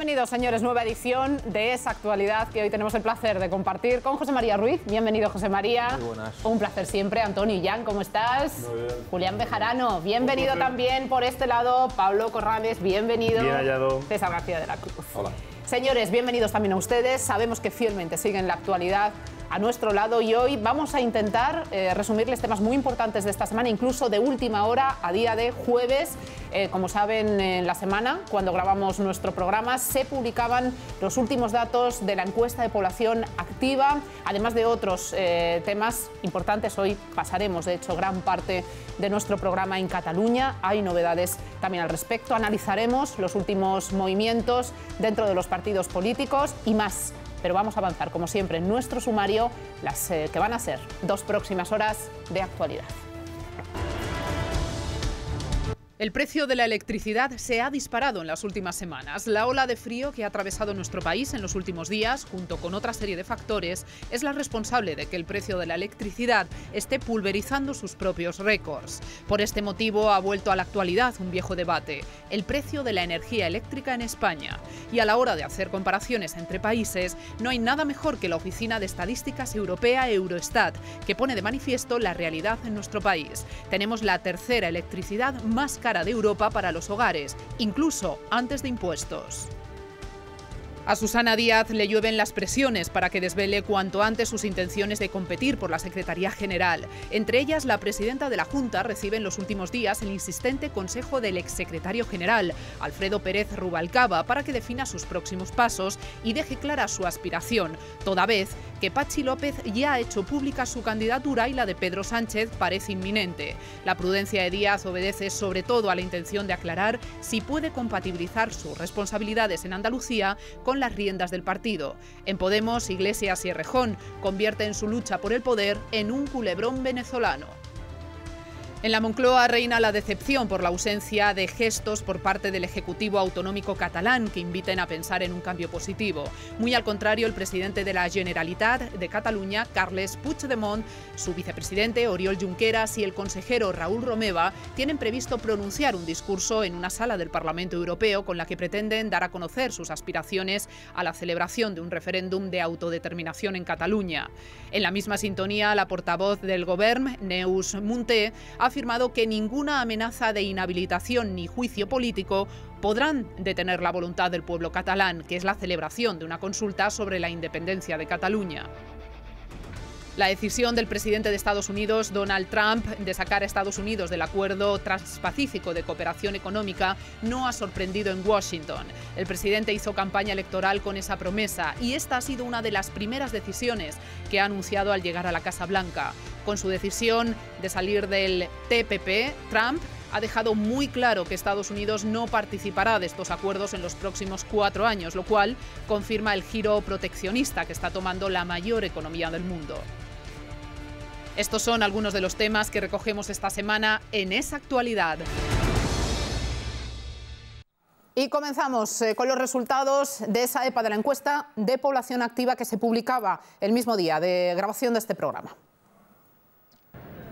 Bienvenidos, señores, nueva edición de esa actualidad que hoy tenemos el placer de compartir con José María Ruiz. Bienvenido, José María. Muy buenas. Un placer siempre, Antonio y Jan, ¿cómo estás? Muy bien. Julián Bejarano, bienvenido también por este lado. Pablo Corrales, bienvenido. Bien hallado. César García de la Cruz. Hola. Señores, bienvenidos también a ustedes. Sabemos que fielmente siguen la actualidad a nuestro lado y hoy vamos a intentar eh, resumirles temas muy importantes de esta semana, incluso de última hora a día de jueves. Eh, como saben, en la semana, cuando grabamos nuestro programa, se publicaban los últimos datos de la encuesta de población activa, además de otros eh, temas importantes. Hoy pasaremos, de hecho, gran parte de nuestro programa en Cataluña. Hay novedades también al respecto. Analizaremos los últimos movimientos dentro de los partidos políticos y más pero vamos a avanzar, como siempre, en nuestro sumario, las eh, que van a ser dos próximas horas de actualidad. El precio de la electricidad se ha disparado en las últimas semanas. La ola de frío que ha atravesado nuestro país en los últimos días, junto con otra serie de factores, es la responsable de que el precio de la electricidad esté pulverizando sus propios récords. Por este motivo ha vuelto a la actualidad un viejo debate, el precio de la energía eléctrica en España. Y a la hora de hacer comparaciones entre países, no hay nada mejor que la Oficina de Estadísticas Europea Eurostat, que pone de manifiesto la realidad en nuestro país. Tenemos la tercera electricidad más cara de Europa para los hogares, incluso antes de impuestos. A Susana Díaz le llueven las presiones para que desvele cuanto antes sus intenciones de competir por la Secretaría General. Entre ellas, la presidenta de la Junta recibe en los últimos días el insistente consejo del exsecretario general, Alfredo Pérez Rubalcaba, para que defina sus próximos pasos y deje clara su aspiración, toda vez que Pachi López ya ha hecho pública su candidatura y la de Pedro Sánchez parece inminente. La prudencia de Díaz obedece sobre todo a la intención de aclarar si puede compatibilizar sus responsabilidades en Andalucía con las riendas del partido. En Podemos, Iglesias y convierte convierten su lucha por el poder en un culebrón venezolano. En la Moncloa reina la decepción por la ausencia de gestos por parte del Ejecutivo Autonómico catalán que inviten a pensar en un cambio positivo. Muy al contrario, el presidente de la Generalitat de Cataluña, Carles Puigdemont, su vicepresidente, Oriol Junqueras, y el consejero Raúl Romeva tienen previsto pronunciar un discurso en una sala del Parlamento Europeo con la que pretenden dar a conocer sus aspiraciones a la celebración de un referéndum de autodeterminación en Cataluña. En la misma sintonía, la portavoz del Govern, Neus Munté, ha afirmado que ninguna amenaza de inhabilitación ni juicio político podrán detener la voluntad del pueblo catalán, que es la celebración de una consulta sobre la independencia de Cataluña. La decisión del presidente de Estados Unidos, Donald Trump, de sacar a Estados Unidos del Acuerdo Transpacífico de Cooperación Económica no ha sorprendido en Washington. El presidente hizo campaña electoral con esa promesa y esta ha sido una de las primeras decisiones que ha anunciado al llegar a la Casa Blanca. Con su decisión de salir del TPP, Trump ha dejado muy claro que Estados Unidos no participará de estos acuerdos en los próximos cuatro años, lo cual confirma el giro proteccionista que está tomando la mayor economía del mundo. Estos son algunos de los temas que recogemos esta semana en esa actualidad. Y comenzamos eh, con los resultados de esa EPA de la encuesta de población activa que se publicaba el mismo día de grabación de este programa.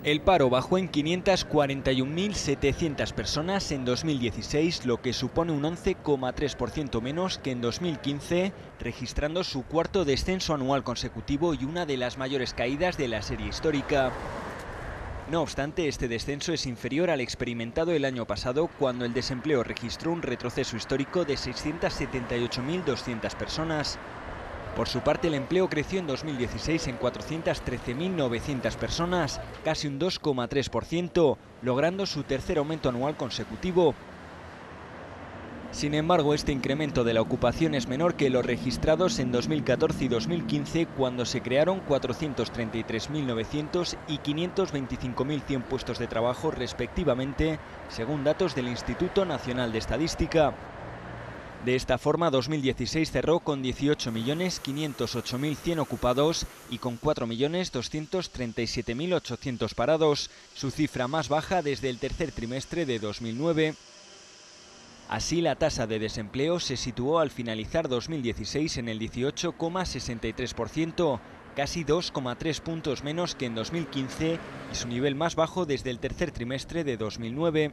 El paro bajó en 541.700 personas en 2016, lo que supone un 11,3% menos que en 2015, registrando su cuarto descenso anual consecutivo y una de las mayores caídas de la serie histórica. No obstante, este descenso es inferior al experimentado el año pasado, cuando el desempleo registró un retroceso histórico de 678.200 personas. Por su parte, el empleo creció en 2016 en 413.900 personas, casi un 2,3%, logrando su tercer aumento anual consecutivo. Sin embargo, este incremento de la ocupación es menor que los registrados en 2014 y 2015, cuando se crearon 433.900 y 525.100 puestos de trabajo respectivamente, según datos del Instituto Nacional de Estadística. De esta forma, 2016 cerró con 18.508.100 ocupados y con 4.237.800 parados, su cifra más baja desde el tercer trimestre de 2009. Así, la tasa de desempleo se situó al finalizar 2016 en el 18,63%, casi 2,3 puntos menos que en 2015 y su nivel más bajo desde el tercer trimestre de 2009.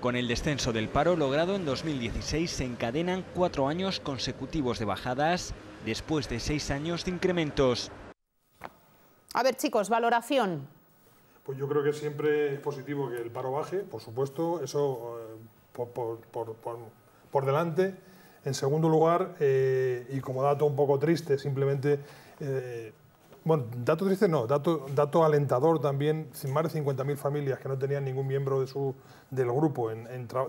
Con el descenso del paro logrado en 2016 se encadenan cuatro años consecutivos de bajadas después de seis años de incrementos. A ver chicos, valoración. Pues yo creo que siempre es positivo que el paro baje, por supuesto, eso eh, por, delante. En segundo lugar, eh, y como dato un poco triste, simplemente eh, bueno, dato triste no, dato, dato alentador también, más de 50.000 familias que no tenían ningún miembro de su, del grupo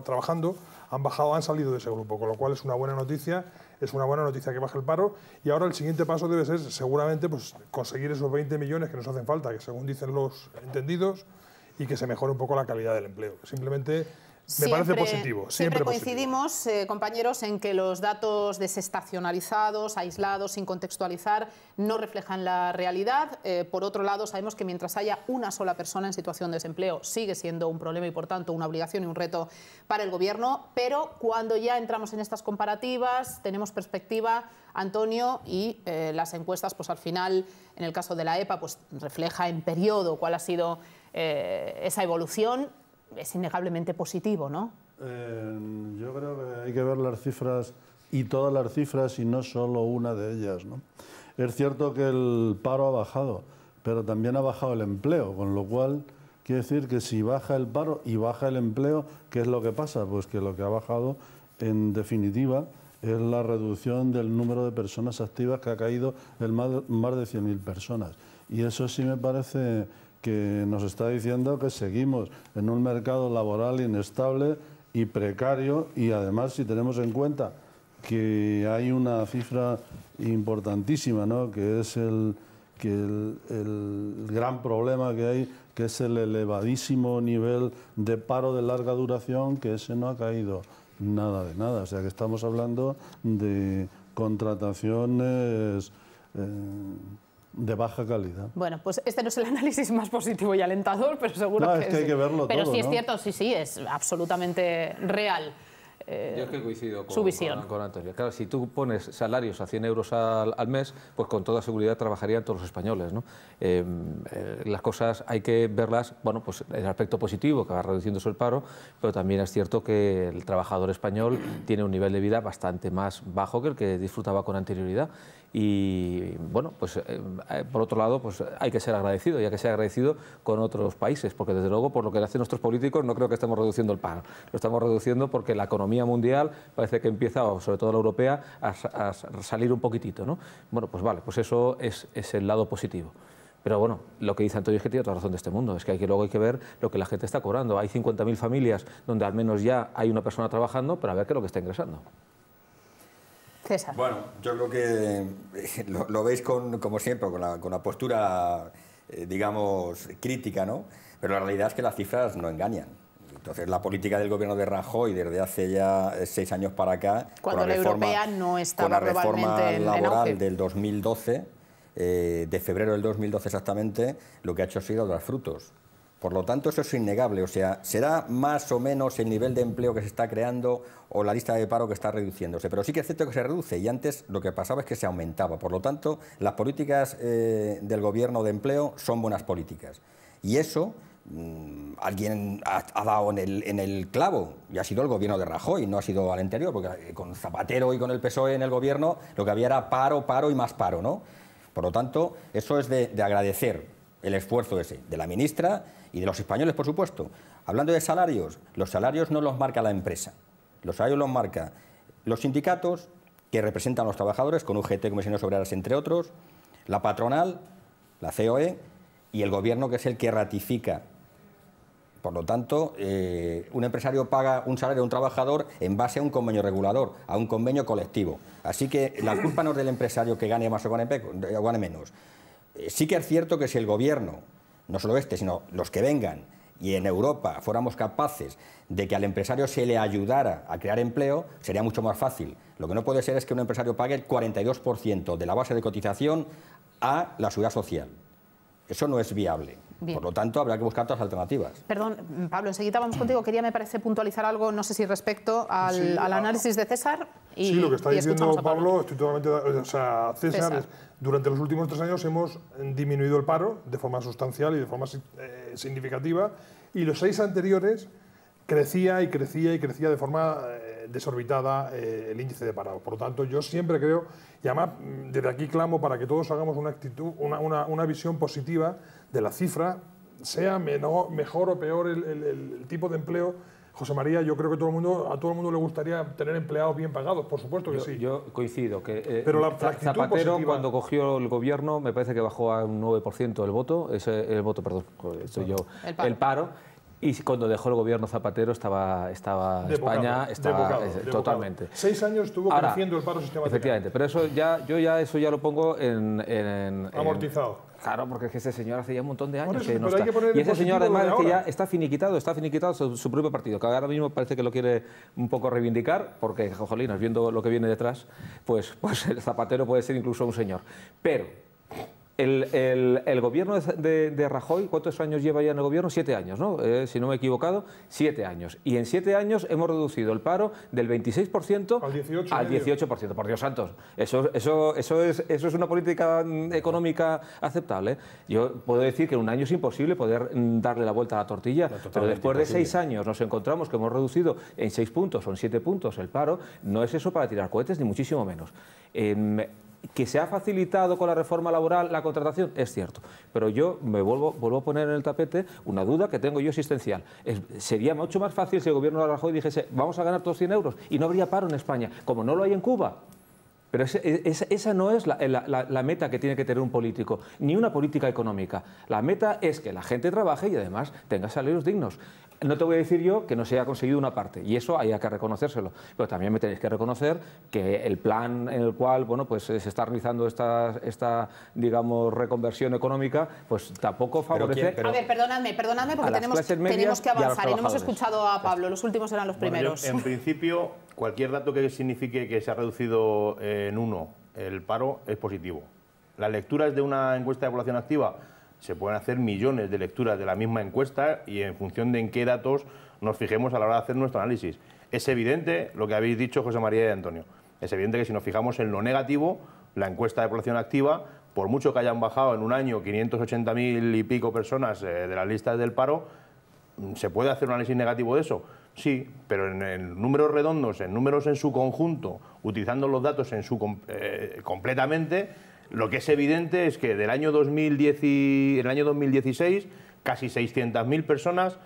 trabajando han bajado, han salido de ese grupo, con lo cual es una buena noticia, es una buena noticia que baje el paro y ahora el siguiente paso debe ser seguramente pues, conseguir esos 20 millones que nos hacen falta, que según dicen los entendidos, y que se mejore un poco la calidad del empleo. Simplemente me parece positivo. Siempre, coincidimos, eh, compañeros, en que los datos desestacionalizados, aislados, sin contextualizar, no reflejan la realidad. Eh, por otro lado, sabemos que mientras haya una sola persona en situación de desempleo, sigue siendo un problema y, por tanto, una obligación y un reto para el Gobierno. Pero cuando ya entramos en estas comparativas, tenemos perspectiva, Antonio, y eh, las encuestas, pues al final, en el caso de la EPA, pues refleja en periodo cuál ha sido esa evolución es innegablemente positivo, ¿no? Eh, yo creo que hay que ver las cifras y todas las cifras y no solo una de ellas. ¿no? Es cierto que el paro ha bajado, pero también ha bajado el empleo, con lo cual quiere decir que si baja el paro y baja el empleo, ¿qué es lo que pasa? Pues que lo que ha bajado en definitiva es la reducción del número de personas activas que ha caído el más de 100.000 personas. Y eso sí me parece que nos está diciendo que seguimos en un mercado laboral inestable y precario y además si tenemos en cuenta que hay una cifra importantísima, ¿no? que es el, que el, gran problema que hay, que es el elevadísimo nivel de paro de larga duración, que ese no ha caído nada de nada. O sea que estamos hablando de contrataciones... Eh, de baja calidad. Bueno, pues este no es el análisis más positivo y alentador, pero seguro que, es hay que verlo Pero sí es cierto, sí, sí, es absolutamente real. Eh, Yo es que coincido con, Antonio. Claro, si tú pones salarios a 100 euros al, mes, pues con toda seguridad trabajarían todos los españoles. ¿no? Em, eh, las cosas hay que verlas, bueno, pues el aspecto positivo, que va reduciéndose el paro, pero también es cierto que el trabajador español tiene un nivel de vida bastante más bajo que el que disfrutaba con anterioridad y bueno, pues eh, eh, por otro lado, pues hay que ser agradecido y hay que ser agradecido con otros países, porque desde luego por lo que le hacen nuestros políticos no creo que estemos reduciendo el paro, lo estamos reduciendo porque la economía mundial parece que empieza, sobre todo la europea, a, salir un poquitito, ¿no? Bueno, pues vale, pues eso es, el lado positivo. Pero bueno, lo que dice Antonio es que tiene toda razón de este mundo. Es que, hay luego hay que ver lo que la gente está cobrando. Hay 50.000 familias donde al menos ya hay una persona trabajando, para ver qué es lo que está ingresando. Bueno, yo creo que eh, lo, veis con, como siempre, con la, postura, eh, digamos, crítica, ¿no? Pero la realidad es que las cifras no engañan. Entonces, la política del gobierno de Rajoy desde hace ya eh, seis años para acá, Cuando la, reforma, europea no estaba con laboral del 2012, de febrero del 2012 exactamente, lo que ha hecho ha sido dar frutos. Por lo tanto, eso es innegable. O sea, será más o menos el nivel de empleo que se está creando o la lista de paro que está reduciéndose. Pero sí que es cierto que se reduce y antes lo que pasaba es que se aumentaba. Por lo tanto, las políticas eh, del gobierno de empleo son buenas políticas. Y eso mm, alguien ha, dado en el, clavo y ha sido el gobierno de Rajoy, no ha sido al anterior, porque eh, con Zapatero y con el PSOE en el gobierno lo que había era paro, paro y más paro. ¿no? Por lo tanto, eso es de, de agradecer el esfuerzo ese de la ministra y de los españoles, por supuesto. Hablando de salarios, los salarios no los marca la empresa, los salarios los marca los sindicatos, que representan a los trabajadores, con UGT, Comisiones Obreras, entre otros, la patronal, la COE, y el gobierno, que es el que ratifica. Por lo tanto, eh, un empresario paga un salario a un trabajador en base a un convenio regulador, a un convenio colectivo. Así que la culpa no es del empresario que gane más o gane menos. Eh, sí que es cierto que si el gobierno no solo este, sino los que vengan, y en Europa fuéramos capaces de que al empresario se le ayudara a crear empleo, sería mucho más fácil. Lo que no puede ser es que un empresario pague el 42% de la base de cotización a la seguridad social. Eso no es viable. Por lo tanto, habrá que buscar otras alternativas. Perdón, Pablo, enseguida vamos contigo. Quería, me parece, puntualizar algo, no sé si respecto al, análisis de César. sí, lo que está diciendo Pablo, O sea, César, durante los últimos tres años hemos disminuido el paro de forma sustancial y de forma eh, significativa, y los seis anteriores crecía y crecía y crecía de forma eh, desorbitada eh, el índice de parados. Por lo tanto, yo siempre creo, y además mm, desde aquí clamo para que todos hagamos una actitud, una, una, visión positiva de la cifra, sea menor, mejor o peor el, tipo de empleo, José María, yo creo que todo el mundo, a todo el mundo le gustaría tener empleados bien pagados, por supuesto que sí. Yo coincido que eh, Pero la, eh, Zapatero cuando cogió el gobierno me parece que bajó a un 9% el voto, el voto, perdón, soy yo, El paro y cuando dejó el gobierno Zapatero estaba, España, estaba totalmente. Seis años estuvo creciendo el paro sistemático. Efectivamente, pero eso ya, yo ya eso ya lo pongo en... Amortizado. claro, porque es que ese señor hace ya un montón de años que no está. y ese señor además que ya está finiquitado, está finiquitado su, propio partido, que ahora mismo parece que lo quiere un poco reivindicar, porque, jojolinas, viendo lo que viene detrás, pues, pues el Zapatero puede ser incluso un señor. Pero el, gobierno de, Rajoy, ¿cuántos años lleva ya en el gobierno? Siete años, ¿no? Eh, si no me he equivocado, siete años. Y en siete años hemos reducido el paro del 26% al 18%. Por Dios santos, eso, eso, eso, es, eso es una política mm, económica aceptable. Yo puedo decir que en un año es imposible poder mm, darle la vuelta a la tortilla, pero después de seis años nos encontramos que hemos reducido en seis puntos o en siete puntos el paro, no es eso para tirar cohetes, ni muchísimo menos. Em, que se ha facilitado con la reforma laboral la contratación, es cierto. Pero yo me vuelvo, vuelvo a poner en el tapete una duda que tengo yo existencial. sería mucho más fácil si el gobierno de Rajoy dijese, vamos a ganar todos 100 euros y no habría paro en España, como no lo hay en Cuba. Pero e, esa, no es eh, la, meta que tiene que tener un político, ni una política económica. La meta es que la gente trabaje y además tenga salarios dignos. No te voy a decir yo que no se haya conseguido una parte, y eso hay que reconocérselo. Pero también me tenéis que reconocer que el plan en el cual bueno, pues, eh, se está realizando esta, esta digamos, reconversión económica, pues tampoco favorece... Pero, A ver, perdóname, porque tenemos, que avanzar y, no hemos escuchado a Pablo, los últimos eran los primeros. en principio Cualquier dato que signifique que se ha reducido eh, en uno el paro es positivo. Las lecturas de una encuesta de población activa se pueden hacer millones de lecturas de la misma encuesta y en función de en qué datos nos fijemos a la hora de hacer nuestro análisis. Es evidente lo que habéis dicho José María y Antonio. Es evidente que si nos fijamos en lo negativo, la encuesta de población activa, por mucho que hayan bajado en un año 580.000 y pico personas eh, de las listas del paro, ¿Se puede hacer un análisis negativo de eso? Sí, pero en, números redondos, en números en su conjunto, utilizando los datos en su eh, completamente, lo que es evidente es que del año 2010 el año 2016 casi 600.000 personas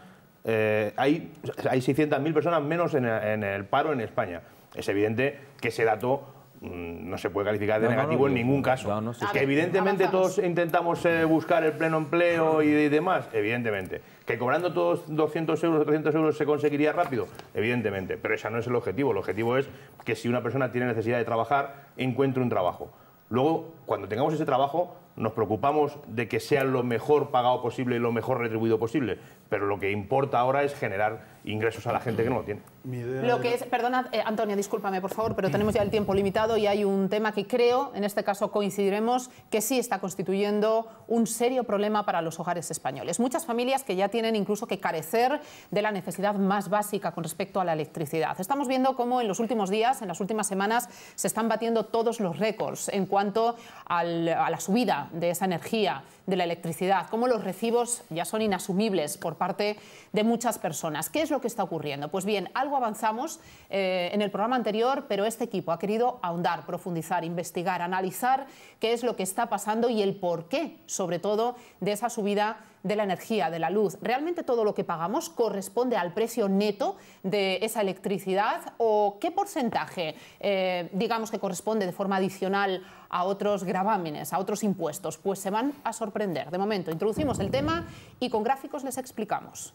eh, hay, hay 600.000 personas menos en el, paro en España. Es evidente que ese dato mm, no se puede calificar de negativo en ningún caso. Es que evidentemente todos intentamos eh, buscar el pleno empleo y demás, evidentemente ¿Que cobrando todos 200 euros o 300 euros se conseguiría rápido? Evidentemente, pero ese no es el objetivo. El objetivo es que si una persona tiene necesidad de trabajar, encuentre un trabajo. Luego, cuando tengamos ese trabajo, nos preocupamos de que sea lo mejor pagado posible y lo mejor retribuido posible, pero lo que importa ahora es generar ingresos a la gente que no lo tiene. Lo que es, perdona, eh, Antonia, discúlpame por favor, pero tenemos ya el tiempo limitado y hay un tema que creo, en este caso coincidiremos, que sí está constituyendo un serio problema para los hogares españoles. Muchas familias que ya tienen incluso que carecer de la necesidad más básica con respecto a la electricidad. Estamos viendo cómo en los últimos días, en las últimas semanas, se están batiendo todos los récords en cuanto a la subida de esa energía, de la electricidad, cómo los recibos ya son inasumibles por parte de muchas personas. ¿Qué es lo que está ocurriendo? Pues bien, algo avanzamos eh, en el programa anterior, pero este equipo ha querido ahondar, profundizar, investigar, analizar qué es lo que está pasando y el porqué, sobre todo, de esa subida de la energía, de la luz. ¿Realmente todo lo que pagamos corresponde al precio neto de esa electricidad o qué porcentaje, eh, digamos, que corresponde de forma adicional a otros gravámenes, a otros impuestos? Pues se van a sorprender. De momento, introducimos el tema y con gráficos les explicamos.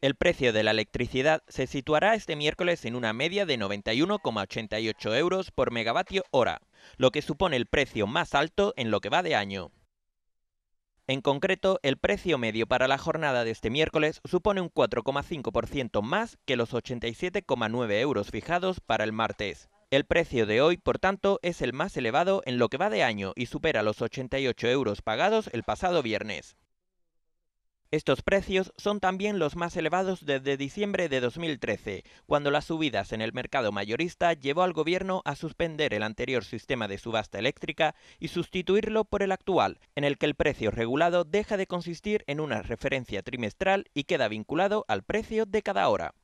El precio de la electricidad se situará este miércoles en una media de 91,88 euros por megavatio hora, lo que supone el precio más alto en lo que va de año. En concreto, el precio medio para la jornada de este miércoles supone un 4,5% más que los 87,9 euros fijados para el martes. El precio de hoy, por tanto, es el más elevado en lo que va de año y supera los 88 euros pagados el pasado viernes. Estos precios son también los más elevados desde diciembre de 2013, cuando las subidas en el mercado mayorista llevó al gobierno a suspender el anterior sistema de subasta eléctrica y sustituirlo por el actual, en el que el precio regulado deja de consistir en una referencia trimestral y queda vinculado al precio de cada hora.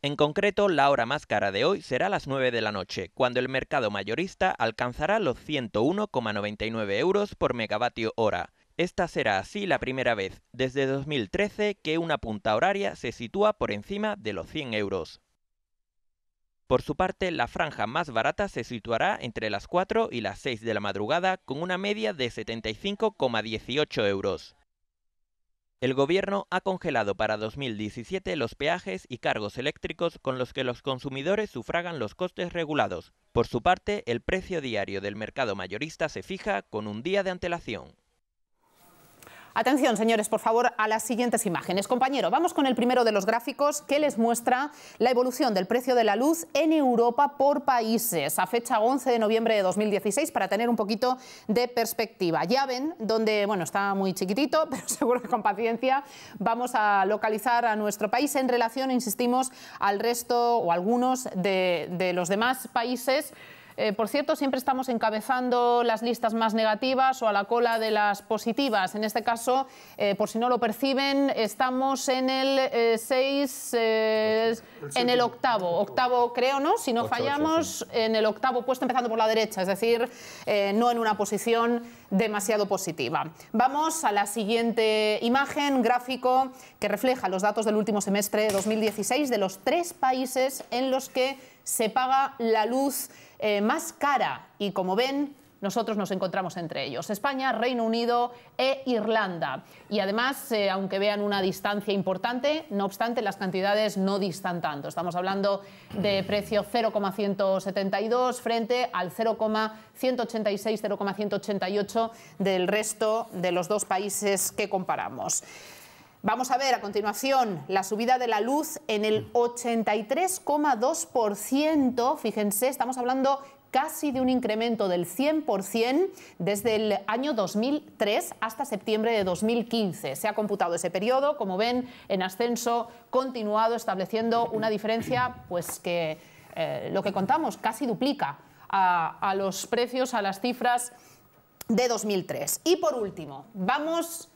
En concreto, la hora más cara de hoy será las 9 de la noche, cuando el mercado mayorista alcanzará los 101,99 euros por megavatio hora, esta será así la primera vez desde 2013 que una punta horaria se sitúa por encima de los 100 euros. Por su parte, la franja más barata se situará entre las 4 y las 6 de la madrugada con una media de 75,18 euros. El gobierno ha congelado para 2017 los peajes y cargos eléctricos con los que los consumidores sufragan los costes regulados. Por su parte, el precio diario del mercado mayorista se fija con un día de antelación. Atención, señores, por favor, a las siguientes imágenes. Compañero, vamos con el primero de los gráficos que les muestra la evolución del precio de la luz en Europa por países a fecha 11 de noviembre de 2016 para tener un poquito de perspectiva. Ya ven donde, bueno, está muy chiquitito, pero seguro que con paciencia vamos a localizar a nuestro país en relación, insistimos, al resto o algunos de, de los demás países eh, por cierto, siempre estamos encabezando las listas más negativas o a la cola de las positivas. En este caso, eh, por si no lo perciben, estamos en el eh, en el octavo, octavo creo, ¿no? Si no fallamos, en el octavo puesto, empezando por la derecha, es decir, no en una posición demasiado positiva. Vamos a la siguiente imagen, gráfico, que refleja los datos del último semestre de 2016 de los tres países en los que se paga la luz eh, más cara y como ven, nosotros nos encontramos entre ellos, España, Reino Unido e Irlanda. Y además, eh, aunque vean una distancia importante, no obstante, las cantidades no distan tanto. Estamos hablando de precio 0,172 frente al 0,186, 0,188 del resto de los dos países que comparamos. Vamos a ver a continuación la subida de la luz en el 83,2%. Mm. Fíjense, estamos hablando casi de un incremento del 100% desde el año 2003 hasta septiembre de 2015. Se ha computado ese periodo, como ven, en ascenso continuado, estableciendo una diferencia pues que eh, lo que contamos casi duplica a, a los precios, a las cifras de 2003. Y por último, vamos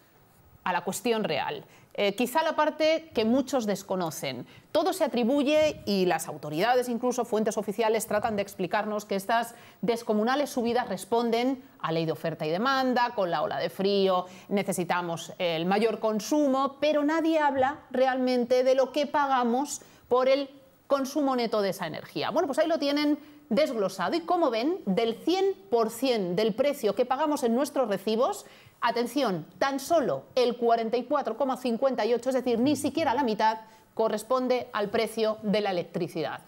a la cuestión real. Eh, quizá la parte que muchos desconocen. Todo se atribuye y las autoridades, incluso fuentes oficiales, tratan de explicarnos que estas descomunales subidas responden a ley de oferta y demanda, con la ola de frío, necesitamos el mayor consumo, pero nadie habla realmente de lo que pagamos por el consumo neto de esa energía. Bueno, pues ahí lo tienen desglosado y como ven, del 100% del precio que pagamos en nuestros recibos, Atención, tan solo el 44,58, es decir, ni siquiera la mitad, corresponde al precio de la electricidad.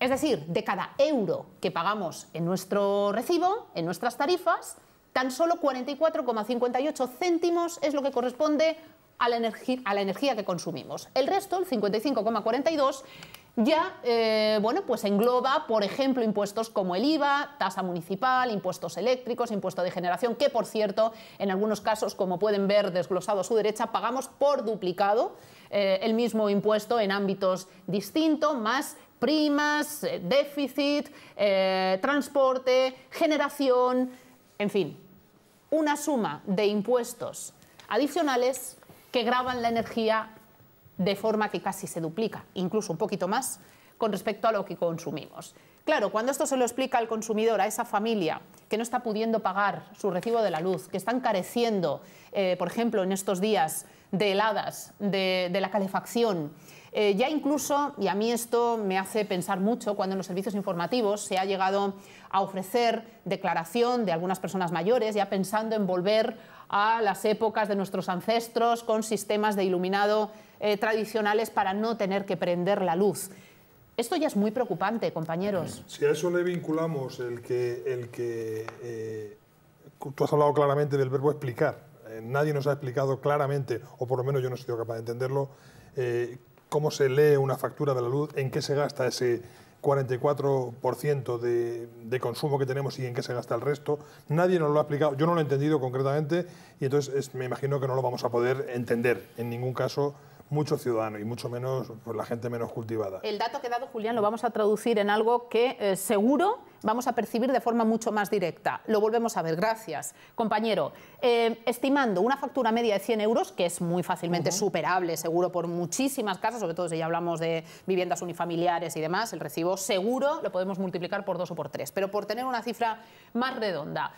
Es decir, de cada euro que pagamos en nuestro recibo, en nuestras tarifas, tan solo 44,58 céntimos es lo que corresponde a la, energía que consumimos. El resto, el 55,42, ya eh, bueno, pues engloba, por ejemplo, impuestos como el IVA, tasa municipal, impuestos eléctricos, impuesto de generación, que por cierto, en algunos casos, como pueden ver desglosado a su derecha, pagamos por duplicado eh, el mismo impuesto en ámbitos distintos, más primas, eh, déficit, transporte, generación, en fin, una suma de impuestos adicionales que graban la energía de forma que casi se duplica, incluso un poquito más, con respecto a lo que consumimos. Claro, cuando esto se lo explica al consumidor, a esa familia que no está pudiendo pagar su recibo de la luz, que están careciendo, eh, por ejemplo, en estos días de heladas, de, la calefacción, eh, ya incluso, y a mí esto me hace pensar mucho, cuando en los servicios informativos se ha llegado a ofrecer declaración de algunas personas mayores, ya pensando en volver a las épocas de nuestros ancestros con sistemas de iluminado eh, tradicionales para no tener que prender la luz. Esto ya es muy preocupante, compañeros. Si a eso le vinculamos el que... El que eh, tú has hablado claramente del verbo explicar. Eh, nadie nos ha explicado claramente, o por lo menos yo no he sido capaz de entenderlo, cómo se lee una factura de la luz, en qué se gasta ese, 44% de, de, consumo que tenemos y en qué se gasta el resto. Nadie nos lo ha explicado, yo no lo he entendido concretamente y entonces me imagino que no lo vamos a poder entender en ningún caso muchos ciudadanos y mucho menos pues, la gente menos cultivada. El dato que ha dado Julián lo vamos a traducir en algo que eh, seguro vamos a percibir de forma mucho más directa. Lo volvemos a ver, gracias. Compañero, eh, estimando una factura media de 100 euros, que es muy fácilmente superable, seguro, por muchísimas casas, sobre todo si ya hablamos de viviendas unifamiliares y demás, el recibo seguro lo podemos multiplicar por dos o por tres, pero por tener una cifra más redonda.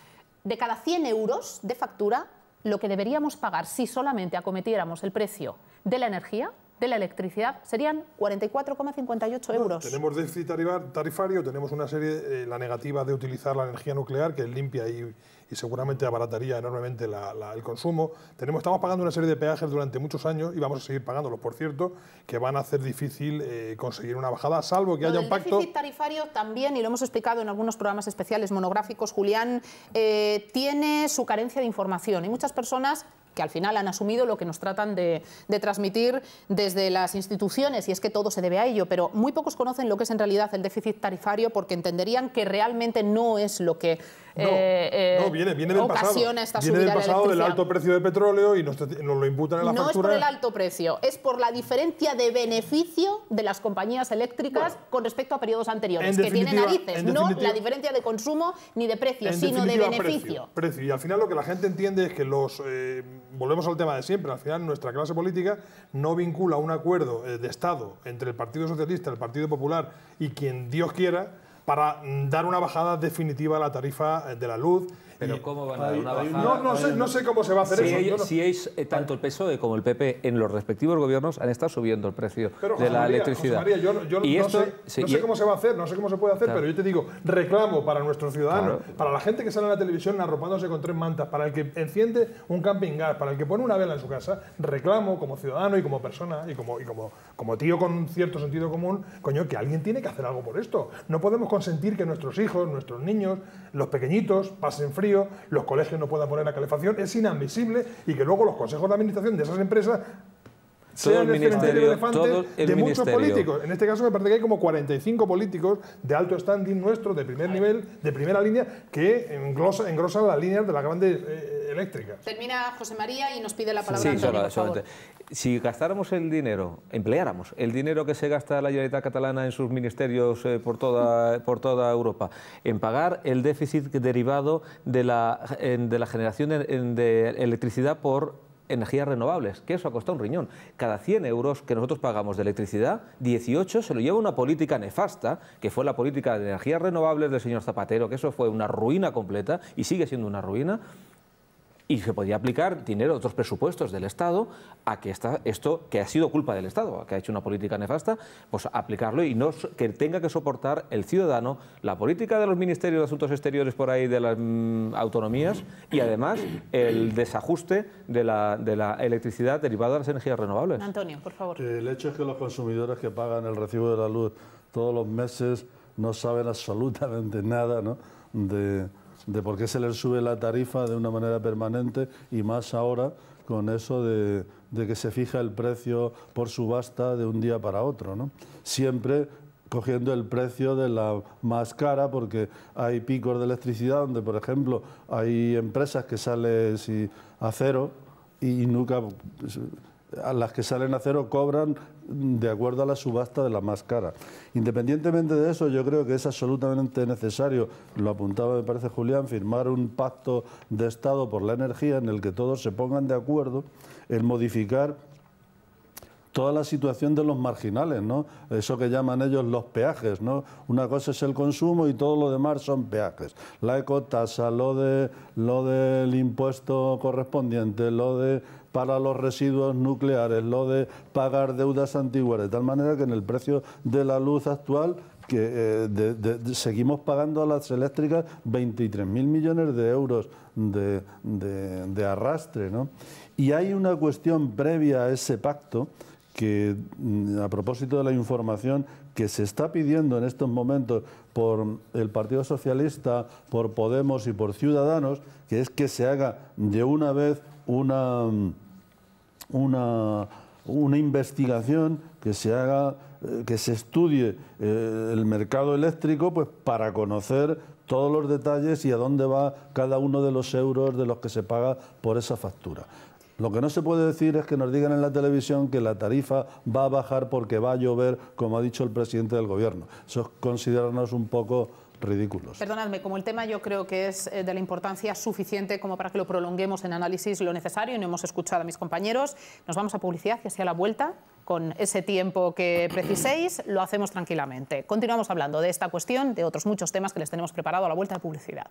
De cada 100 euros de factura, lo que deberíamos pagar si solamente acometiéramos el precio de la energía de la electricidad serían 44,58 euros. tenemos déficit tarifario, tenemos una serie, eh, la negativa de utilizar la energía nuclear, que limpia y, seguramente abarataría enormemente el consumo. Tenemos, estamos pagando una serie de peajes durante muchos años y vamos a seguir pagándolos, por cierto, que van a hacer difícil eh, conseguir una bajada, salvo que haya un pacto... El déficit tarifario también, y lo hemos explicado en algunos programas especiales monográficos, Julián, eh, tiene su carencia de información. y muchas personas que al final han asumido lo que nos tratan de, transmitir desde las instituciones, y es que todo se debe a ello, pero muy pocos conocen lo que es en realidad el déficit tarifario porque entenderían que realmente no es lo que no, no, eh, eh, viene, viene del pasado. viene del pasado del alto precio de petróleo y nos, lo imputan en la no factura. No es por el alto precio, es por la diferencia de beneficio de las compañías eléctricas con respecto a periodos anteriores, que tienen narices, no la diferencia de consumo ni de precio, sino de beneficio. Y al final lo que la gente entiende es que los... Eh, volvemos al tema de siempre, al final nuestra clase política no vincula un acuerdo eh, de Estado entre el Partido Socialista, el Partido Popular y quien Dios quiera para dar una bajada definitiva a la tarifa eh, de la luz no, sé, cómo se va a hacer eso. si es, eh, tanto el PSOE como el PP en los respectivos gobiernos han estado subiendo el precio de la electricidad. yo, no, sé, e cómo se va a hacer, no sé cómo se puede hacer, pero yo te digo, reclamo para nuestros ciudadanos, para la gente que sale a la televisión arropándose con tres mantas, para el que enciende un camping gas, para el que pone una vela en su casa, reclamo como ciudadano y como persona y como, como, como tío con cierto sentido común, coño, que alguien tiene que hacer algo por esto. No podemos consentir que nuestros hijos, nuestros niños, los pequeñitos, pasen frío los colegios no puedan poner la calefacción, es inadmisible y que luego los consejos de administración de esas empresas el este ministerio, el de muchos políticos. En este caso me parece que hay como 45 políticos de alto standing nuestro, de primer nivel, de primera línea, que engrosan, engrosa las líneas de la grande eh, eléctrica... Termina José María y nos pide la palabra. Si gastáramos el dinero, empleáramos el dinero que se gasta la Generalitat Catalana en sus ministerios eh, por, toda, por toda Europa, en pagar el déficit derivado de la, de la generación de electricidad por energías renovables, que eso ha costado un riñón. Cada 100 euros que nosotros pagamos de electricidad, 18 se lo lleva una política nefasta, que fue la política de energías renovables del señor Zapatero, que eso fue una ruina completa y sigue siendo una ruina y se podía aplicar dinero de otros presupuestos del Estado a que esta, esto que ha sido culpa del Estado, que ha hecho una política nefasta, pues aplicarlo y no que tenga que soportar el ciudadano la política de los ministerios de Asuntos Exteriores por ahí de las mm, autonomías y además el desajuste de la, electricidad derivada de las energías renovables. Antonio, por favor. El hecho es que los consumidores que pagan el recibo de la luz todos los meses no saben absolutamente nada ¿no? de de por qué se les sube la tarifa de una manera permanente y más ahora con eso de, que se fija el precio por subasta de un día para otro. ¿no? Siempre cogiendo el precio de la más cara, porque hay picos de electricidad donde, por ejemplo, hay empresas que salen a cero y nunca pues, a las que salen a cero cobran de acuerdo a la subasta de la más cara. Independientemente de eso, yo creo que es absolutamente necesario, lo apuntaba me parece Julián, firmar un pacto de Estado por la energía en el que todos se pongan de acuerdo en modificar toda la situación de los marginales, ¿no? Eso que llaman ellos los peajes, ¿no? Una cosa es el consumo y todo lo demás son peajes. La ecotasa, lo de lo del impuesto correspondiente, lo de para los residuos nucleares, lo de pagar deudas antiguas, de tal manera que en el precio de la luz actual que eh, seguimos pagando a las eléctricas 23.000 millones de euros de, arrastre. Y hay una cuestión previa a ese pacto que, mm, a propósito de la información que se está pidiendo en estos momentos por el Partido Socialista, por Podemos y por Ciudadanos, que es que se haga de una vez una, investigación que se haga eh, que se estudie eh, el mercado eléctrico pues para conocer todos los detalles y a dónde va cada uno de los euros de los que se paga por esa factura. Lo que no se puede decir es que nos digan en la televisión que la tarifa va a bajar porque va a llover, como ha dicho el presidente del gobierno. Eso es considerarnos un poco ridículos. Perdonadme, como el tema yo creo que es eh, de la importancia suficiente como para que lo prolonguemos en análisis lo necesario y no hemos escuchado a mis compañeros, nos vamos a publicidad que sea la vuelta con ese tiempo que preciséis, lo hacemos tranquilamente. Continuamos hablando de esta cuestión, de otros muchos temas que les tenemos preparado a la vuelta de publicidad.